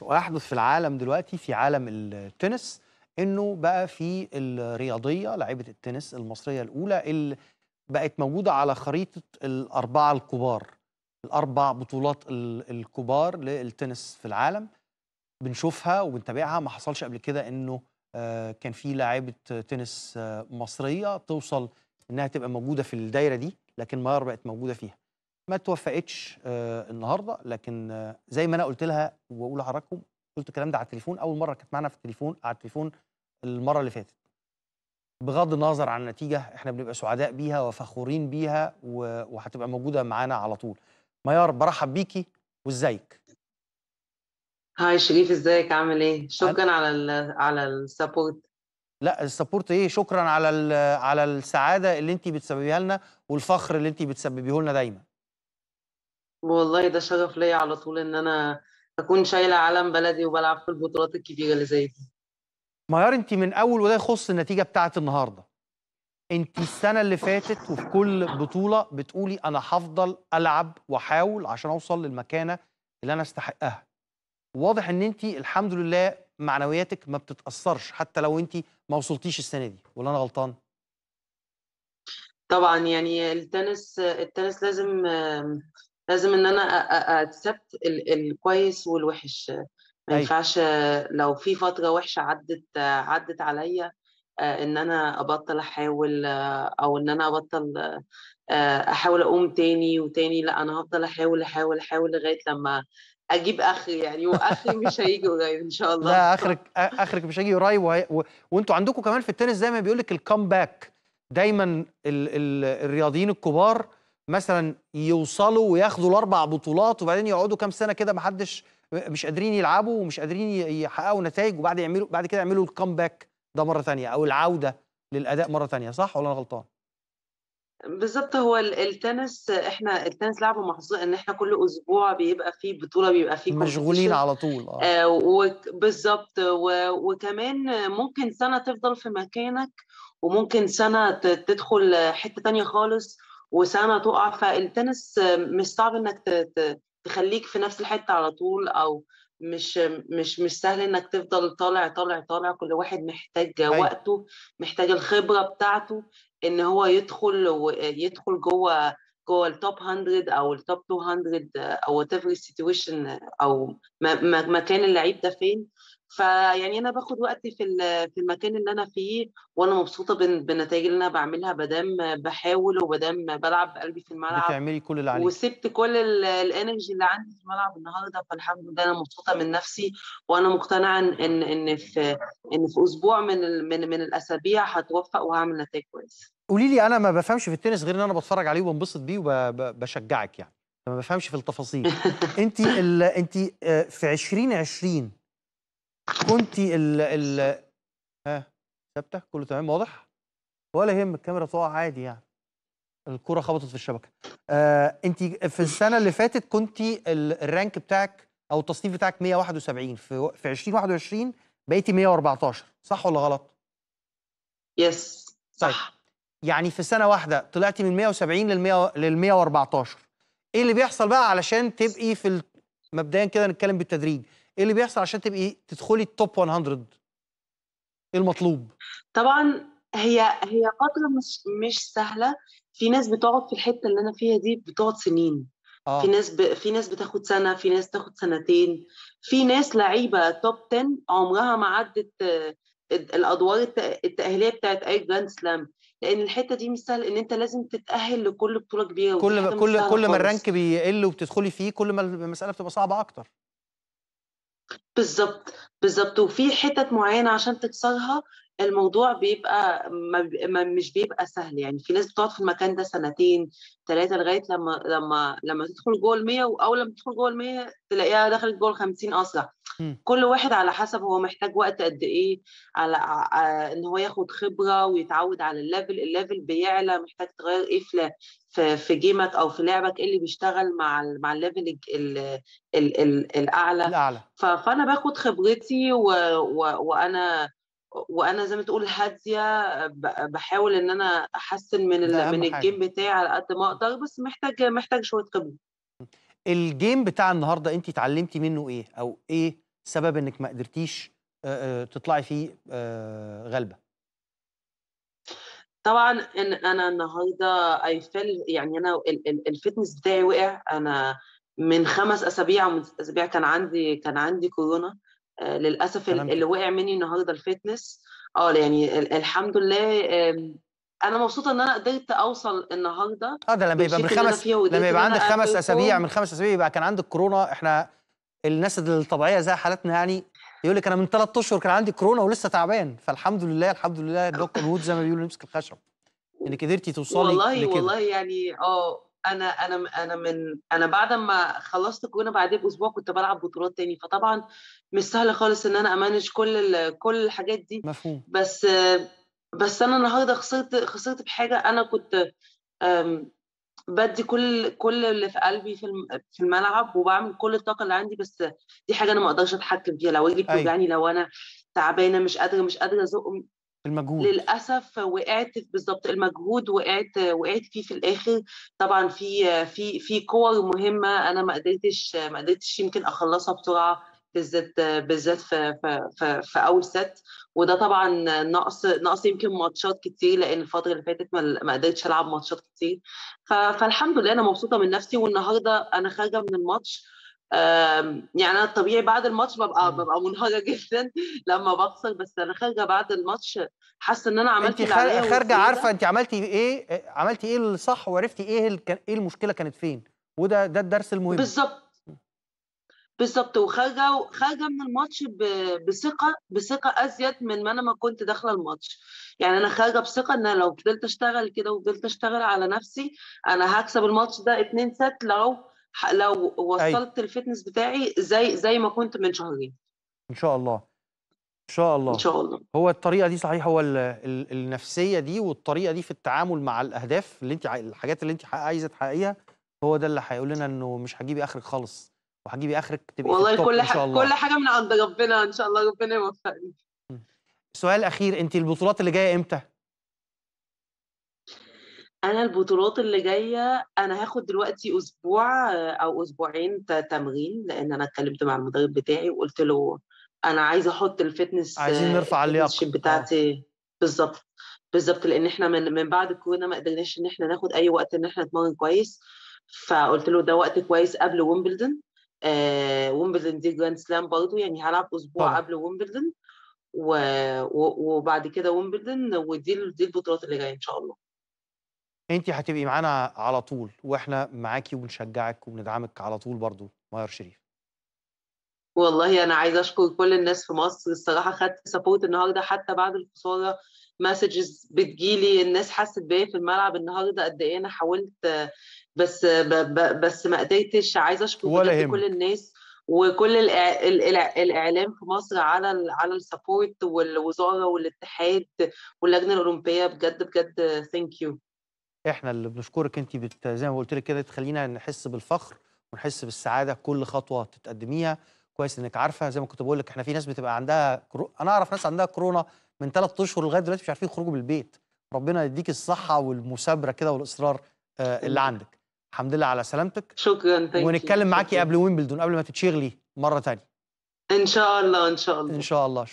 ويحدث في العالم دلوقتي في عالم التنس انه بقى في الرياضيه لعيبه التنس المصريه الاولى اللي بقت موجوده على خريطه الاربعه الكبار الاربع بطولات الكبار للتنس في العالم بنشوفها وبنتابعها ما حصلش قبل كده انه آه، كان في لاعيبه تنس آه، مصريه توصل انها تبقى موجوده في الدايره دي لكن ما بقت موجوده فيها ما توفقتش آه، النهارده لكن آه، زي ما انا قلت لها واقول لحضراتكم قلت الكلام ده على التليفون اول مره كانت معانا في التليفون على التليفون المره اللي فاتت بغض النظر عن النتيجه احنا بنبقى سعداء بيها وفخورين بيها وهتبقى موجوده معانا على طول ميار برحب بيكي وازيك هاي شريف ازيك عامل ايه شكرا على الـ على السبورت لا السبورت ايه شكرا على على السعاده اللي انت بتسببيها لنا والفخر اللي انت بتسببيه لنا دايما والله ده شغف ليا على طول إن أنا أكون شايلة علم بلدي وبلعب في البطولات الكبيرة اللي زي دي ميار أنت من أول وده يخص النتيجة بتاعة النهاردة أنت السنة اللي فاتت وفي كل بطولة بتقولي أنا هفضل ألعب وأحاول عشان أوصل للمكانة اللي أنا أستحقها واضح ان انت الحمد لله معنوياتك ما بتتاثرش حتى لو انت ما وصلتيش السنه دي ولا انا غلطان طبعا يعني التنس التنس لازم لازم ان انا اكسبت الكويس والوحش ما أيوة. ينفعش لو في فتره وحشه عدت عدت عليا آه، ان انا ابطل احاول آه، او ان انا ابطل آه، احاول اقوم تاني وتاني لا انا هفضل احاول احاول احاول لغايه لما اجيب اخري يعني واخري مش هيجي قريب ان شاء الله لا اخرك اخرك مش هيجي قريب وانتوا عندكم كمان في التنس زي ما بيقول لك الكامباك دايما ال... ال... الرياضيين الكبار مثلا يوصلوا وياخدوا الاربع بطولات وبعدين يقعدوا كام سنه كده ما حدش مش قادرين يلعبوا ومش قادرين يحققوا نتائج وبعد يعملوا بعد كده يعملوا الكامباك ده مره ثانيه او العوده للاداء مره ثانيه صح ولا انا غلطان؟ بالظبط هو التنس احنا التنس لعبه محظوظ ان احنا كل اسبوع بيبقى فيه بطوله بيبقى فيه مشغولين على طول اه, آه بالظبط وكمان ممكن سنه تفضل في مكانك وممكن سنه تدخل حته تانية خالص وسنه تقع فالتنس مش صعب انك تخليك في نفس الحته على طول او مش مش مش سهل انك تفضل طالع طالع طالع كل واحد محتاج أيوة. وقته محتاج الخبره بتاعته ان هو يدخل ويدخل جوه جوه التوب 100 او التوب 200 او وات ايفر سيتويشن او مكان اللعيب ده فين فيعني انا باخد وقتي في في المكان اللي انا فيه وانا مبسوطه بالنتائج اللي انا بعملها بدام بحاول وبدام بلعب بقلبي في الملعب بتعملي كل اللي عليك وسبت كل الانرجي اللي عندي في الملعب النهارده فالحمد لله انا مبسوطه من نفسي وانا مقتنعه ان ان في ان في اسبوع من من من الاسابيع هتوفق وهعمل نتائج كويسه قولي لي انا ما بفهمش في التنس غير ان انا بتفرج عليه وبنبسط بيه وبشجعك يعني ما بفهمش في التفاصيل انت انت آه، في 2020 كنت ال ال ها ثابته كله تمام واضح ولا يهم الكاميرا تقع عادي يعني الكرة خبطت في الشبكة آه انت في السنة اللي فاتت كنت الرانك بتاعك او التصنيف بتاعك 171 في في 2021 بقيتي 114 صح ولا غلط؟ يس صح طيب. يعني في سنة واحدة طلعتي من 170 لل 100 لل 114 ايه اللي بيحصل بقى علشان تبقي في ال... مبدئيا كده نتكلم بالتدريج ايه اللي بيحصل عشان تبقي تدخلي التوب 100 ايه المطلوب طبعا هي هي فتره مش مش سهله في ناس بتقعد في الحته اللي انا فيها دي بتقعد سنين آه. في ناس ب... في ناس بتاخد سنه في ناس تاخد سنتين في ناس لعيبه توب 10 عمرها ما عدت آه، الادوار التاهيليه بتاعت اي جراند سلام لان الحته دي مش سهله ان انت لازم تتاهل لكل بطوله كبيره كل ما كل كل ما الرانك بيقل وبتدخلي فيه كل ما المساله بتبقى صعبه اكتر بالضبط بالضبط وفي حتت معينه عشان تكسرها الموضوع بيبقى ما مش بيبقى سهل يعني في ناس بتقعد في المكان ده سنتين ثلاثه لغايه لما لما لما تدخل جوه ال 100 او لما تدخل جوه ال 100 تلاقيها دخلت جوه ال 50 اصلا كل واحد على حسب هو محتاج وقت قد ايه على آه، ان هو ياخد خبره ويتعود على الليفل الليفل بيعلى محتاج تغير ايه في في جيمك او في لعبك ايه اللي بيشتغل مع الـ مع الليفل الاعلى الاعلى فانا باخد خبرتي و و وانا وانا زي ما تقول هاديه بحاول ان انا احسن من من الجيم بتاعي على قد ما اقدر بس محتاج محتاج شويه خبره الجيم بتاع النهارده انت اتعلمتي منه ايه او ايه سبب انك ما قدرتيش تطلعي فيه غالبه طبعا ان انا النهارده اي فيل يعني انا الفتنس بتاعي وقع انا من خمس اسابيع ومن من ست اسابيع كان عندي كان عندي كورونا آه، للاسف اللي وقع مني النهارده الفتنس اه يعني الحمد لله آه، انا مبسوطه ان انا قدرت اوصل النهارده اه ده لما يبقى من خمس لما يبقى عندك خمس اسابيع من خمس اسابيع يبقى كان عندك كورونا احنا الناس الطبيعيه زي حالتنا يعني يقول لك انا من ثلاث اشهر كان عندي كورونا ولسه تعبان فالحمد لله الحمد لله دكتور وود زي ما بيقولوا نمسك الخشب انك قدرتي توصلي والله لكده. والله يعني اه انا انا انا من انا بعد ما خلصت الكورونا بعديها باسبوع كنت بلعب بطولات تاني فطبعا مش سهل خالص ان انا امانج كل كل الحاجات دي مفهوم بس بس انا النهارده خسرت خسرت بحاجه انا كنت بدي كل كل اللي في قلبي في في الملعب وبعمل كل الطاقه اللي عندي بس دي حاجه انا ما اقدرش اتحكم فيها لو رجلي أيوة. بتوجعني لو انا تعبانه مش قادره مش قادره ازق المجهود للاسف وقعت بالظبط المجهود وقعت وقعت فيه في الاخر طبعا في في في كور مهمه انا ما قدرتش ما قدرتش يمكن اخلصها بسرعه بالذات بالذات في, في, في, في اول ست وده طبعا نقص نقص يمكن ماتشات كتير لان الفتره اللي فاتت ما قدرتش العب ماتشات كتير فالحمد لله انا مبسوطه من نفسي والنهارده انا خارجه من الماتش يعني انا طبيعي بعد الماتش ببقى ببقى منهاره جدا لما بخسر بس انا خارجه بعد الماتش حاسه ان انا عملت انت خارجه عارفه انت عملتي ايه عملتي ايه الصح وعرفتي ايه ايه المشكله كانت فين وده ده الدرس المهم بالظبط بالظبط وخارجه خارجه من الماتش بثقه بثقه ازيد من ما انا ما كنت داخله الماتش يعني انا خارجه بثقه ان لو فضلت اشتغل كده وفضلت اشتغل على نفسي انا هكسب الماتش ده 2 سات لو لو وصلت أي. الفتنس بتاعي زي زي ما كنت من شهرين ان شاء الله ان شاء الله ان شاء الله هو الطريقه دي صحيح هو الـ الـ النفسيه دي والطريقه دي في التعامل مع الاهداف اللي انت الحاجات اللي انت عايزه تحققيها هو ده اللي هيقول لنا انه مش هتجيبي اخرك خالص وهتجيبي اخرك تبقي والله كل حاجه كل حاجه من عند ربنا ان شاء الله ربنا يوفقني سؤال اخير انت البطولات اللي جايه امتى انا البطولات اللي جايه انا هاخد دلوقتي اسبوع آه، او اسبوعين تمرين لان انا اتكلمت مع المدرب بتاعي وقلت له انا عايزه احط الفتنس آه، عايزين نرفع اللياقه بتاعتي آه. بالظبط بالظبط لان احنا من من بعد الكورونا ما قدرناش ان احنا ناخد اي وقت ان احنا نتمرن كويس فقلت له ده وقت كويس قبل ويمبلدون آه ويمبلدون دي جراند سلام برضه يعني هلعب اسبوع طبعا. قبل ويمبلدون و... وبعد كده ويمبلدون ودي دي البطولات اللي جايه ان شاء الله انت هتبقي معانا على طول واحنا معاكي وبنشجعك وبندعمك على طول برضو ماير شريف والله انا عايزه اشكر كل الناس في مصر الصراحه خدت سبورت النهارده حتى بعد الخساره مسجز بتجيلي الناس حست بيا في الملعب النهارده قد ايه انا حاولت بس بس ما قدرتش عايزه اشكر كل الناس وكل الاعلام في مصر على على السبورت والوزاره والاتحاد واللجنه الاولمبيه بجد بجد ثانك يو احنا اللي بنشكرك انت زي ما قلت لك كده تخلينا نحس بالفخر ونحس بالسعاده كل خطوه تتقدميها كويس انك عارفه زي ما كنت بقول لك احنا في ناس بتبقى عندها كرو... انا اعرف ناس عندها كورونا من ثلاث اشهر لغايه دلوقتي مش عارفين يخرجوا من البيت ربنا يديك الصحه والمثابره كده والاصرار آه، اللي عندك الحمد لله على سلامتك شكرا ونتكلم معاكي قبل بدون قبل ما تتشغلي مره ثانيه ان شاء الله ان شاء الله ان شاء الله